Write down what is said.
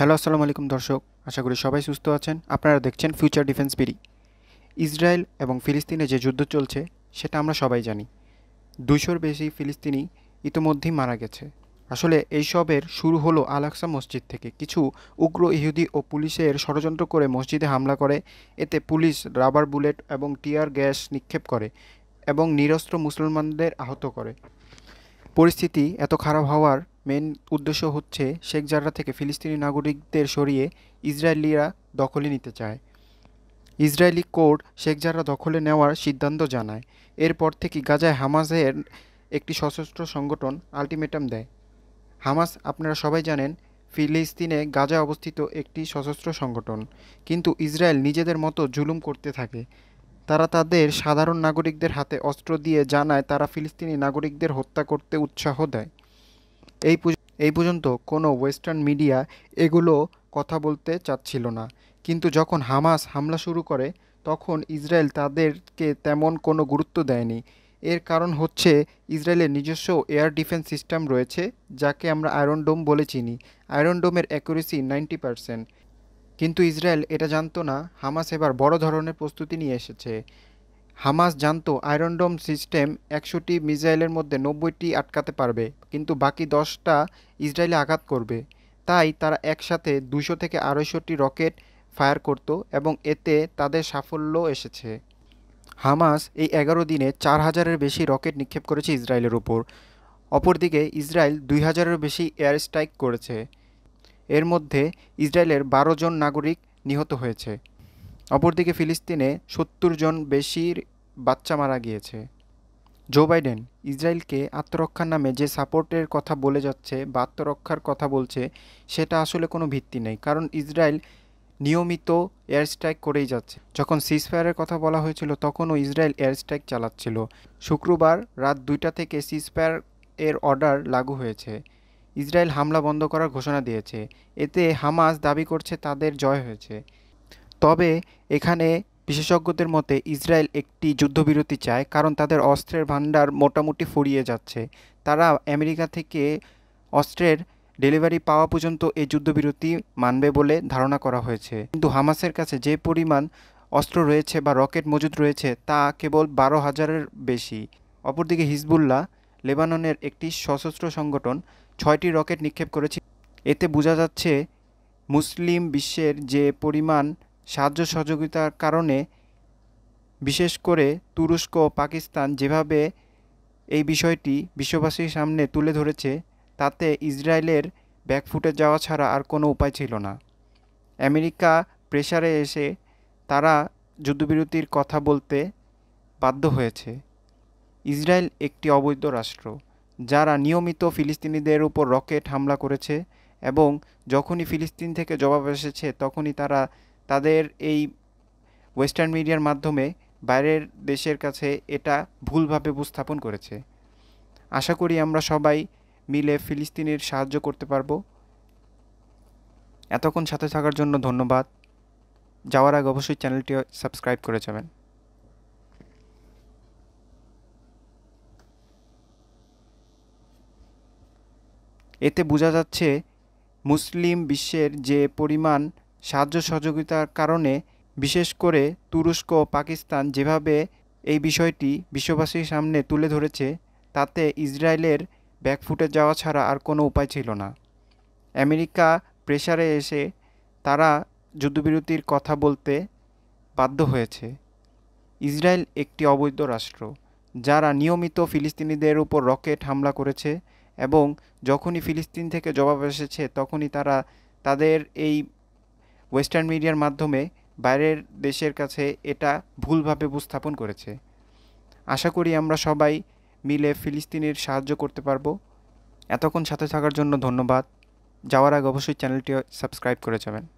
hello আসসালামু আলাইকুম দর্শক আশা করি সবাই সুস্থ আছেন আপনারা দেখছেন ফিউচার ডিফেন্স পিডি ইসরায়েল এবং ফিলিস্তিনে যে যুদ্ধ চলছে সেটা আমরা সবাই জানি দুইশোর বেশি ফিলিস্তিনি ইতোমধ্যেই মারা গেছে আসলে এইসবের শুরু হলো আলাকসা মসজিদ থেকে কিছু উগ্র ইহুদি ও পুলিশের ষড়যন্ত্র করে মসজিদে হামলা করে এতে পুলিশ রাবার বুলেট এবং টিয়ার গ্যাস নিক্ষেপ করে এবং নিরস্ত্র মুসলমানদের আহত করে পরিস্থিতি এত খারাপ হওয়ার মেন উদ্দেশ্য হচ্ছে শেখ জাররা থেকে ফিলিস্তিনি নাগরিকদের সরিয়ে ইসরায়েলিরা দখলে নিতে চায় ইসরায়েলি কোর্ট শেখ জাররা দখলে নেওয়ার সিদ্ধান্ত জানায় এরপর থেকে গাজায় হামাজের একটি সশস্ত্র সংগঠন আলটিমেটাম দেয় হামাস আপনারা সবাই জানেন ফিলিস্তিনে গাজা অবস্থিত একটি সশস্ত্র সংগঠন কিন্তু ইসরায়েল নিজেদের মতো জুলুম করতে থাকে তারা তাদের সাধারণ নাগরিকদের হাতে অস্ত্র দিয়ে জানায় তারা ফিলিস্তিনি নাগরিকদের হত্যা করতে উৎসাহ দেয় এই এই পর্যন্ত কোনো ওয়েস্টার্ন মিডিয়া এগুলো কথা বলতে চাচ্ছিল না কিন্তু যখন হামাস হামলা শুরু করে তখন ইসরায়েল তাদেরকে তেমন কোনো গুরুত্ব দেয়নি এর কারণ হচ্ছে ইসরায়েলের নিজস্ব এয়ার ডিফেন্স সিস্টেম রয়েছে যাকে আমরা আয়রন ডোম বলে চিনি আয়রন ডোমের অ্যাকুরেসি নাইনটি পারসেন্ট কিন্তু ইসরায়েল এটা জানতো না হামাস এবার বড় ধরনের প্রস্তুতি নিয়ে এসেছে হামাস জানত আয়রনডোম সিস্টেম একশোটি মিসাইলের মধ্যে নব্বইটি আটকাতে পারবে কিন্তু বাকি দশটা ইসরায়েলে আঘাত করবে তাই তারা একসাথে দুশো থেকে আড়াইশোটি রকেট ফায়ার করত এবং এতে তাদের সাফল্য এসেছে হামাস এই এগারো দিনে চার হাজারের বেশি রকেট নিক্ষেপ করেছে ইসরায়েলের ওপর অপরদিকে ইসরায়েল দুই হাজারের বেশি এয়ার স্ট্রাইক করেছে এর মধ্যে ইসরায়েলের বারো জন নাগরিক নিহত হয়েছে অপরদিকে ফিলিস্তিনে সত্তর জন বেশির বাচ্চা মারা গিয়েছে জো বাইডেন ইসরায়েলকে আত্মরক্ষার নামে যে সাপোর্টের কথা বলে যাচ্ছে বা আত্মরক্ষার কথা বলছে সেটা আসলে কোনো ভিত্তি নেই কারণ ইসরায়েল নিয়মিত এয়ার স্ট্রাইক করেই যাচ্ছে যখন সিজফায়ারের কথা বলা হয়েছিল তখনও ইসরায়েল এয়ার স্ট্রাইক চালাচ্ছিল শুক্রবার রাত দুইটা থেকে সিজফায়ার এর অর্ডার লাগু হয়েছে ইসরায়েল হামলা বন্ধ করার ঘোষণা দিয়েছে এতে হামাস দাবি করছে তাদের জয় হয়েছে তবে এখানে বিশেষজ্ঞদের মতে ইসরায়েল একটি যুদ্ধবিরতি চায় কারণ তাদের অস্ত্রের ভাণ্ডার মোটামুটি ফুরিয়ে যাচ্ছে তারা আমেরিকা থেকে অস্ত্রের ডেলিভারি পাওয়া পর্যন্ত এই যুদ্ধবিরতি মানবে বলে ধারণা করা হয়েছে কিন্তু হামাসের কাছে যে পরিমাণ অস্ত্র রয়েছে বা রকেট মজুদ রয়েছে তা কেবল বারো হাজারের বেশি অপরদিকে হিজবুল্লাহ লেবাননের একটি সশস্ত্র সংগঠন ছয়টি রকেট নিক্ষেপ করেছে এতে বোঝা যাচ্ছে মুসলিম বিশ্বের যে পরিমাণ সাহায্য সহযোগিতার কারণে বিশেষ করে তুরস্ক ও পাকিস্তান যেভাবে এই বিষয়টি বিশ্ববাসীর সামনে তুলে ধরেছে তাতে ইসরায়েলের ব্যাকফুটে যাওয়া ছাড়া আর কোনো উপায় ছিল না আমেরিকা প্রেসারে এসে তারা যুদ্ধবিরতির কথা বলতে বাধ্য হয়েছে ইসরায়েল একটি অবৈধ রাষ্ট্র যারা নিয়মিত ফিলিস্তিনিদের উপর রকেট হামলা করেছে এবং যখনই ফিলিস্তিন থেকে জবাব এসেছে তখনই তারা তাদের এই ওয়েস্টার্ন মিডিয়ার মাধ্যমে বাইরের দেশের কাছে এটা ভুলভাবে উপস্থাপন করেছে আশা করি আমরা সবাই মিলে ফিলিস্তিনের সাহায্য করতে পারব এতক্ষণ সাথে থাকার জন্য ধন্যবাদ যাওয়ার আগে অবশ্যই চ্যানেলটি সাবস্ক্রাইব করে যাবেন এতে বোঝা যাচ্ছে মুসলিম বিশ্বের যে পরিমাণ সাহায্য সহযোগিতার কারণে বিশেষ করে তুরস্ক ও পাকিস্তান যেভাবে এই বিষয়টি বিশ্ববাসীর সামনে তুলে ধরেছে তাতে ইসরায়েলের ব্যাকফুটে যাওয়া ছাড়া আর কোনো উপায় ছিল না আমেরিকা প্রেসারে এসে তারা যুদ্ধবিরতির কথা বলতে বাধ্য হয়েছে ইসরায়েল একটি অবৈধ রাষ্ট্র যারা নিয়মিত ফিলিস্তিনিদের উপর রকেট হামলা করেছে এবং যখনই ফিলিস্তিন থেকে জবাব এসেছে তখনই তারা তাদের এই ওয়েস্টার্ন মিডিয়ার মাধ্যমে বাইরের দেশের কাছে এটা ভুলভাবে উপস্থাপন করেছে আশা করি আমরা সবাই মিলে ফিলিস্তিনের সাহায্য করতে পারবো এতক্ষণ সাথে থাকার জন্য ধন্যবাদ যাওয়ার আগে অবশ্যই চ্যানেলটি সাবস্ক্রাইব করে যাবেন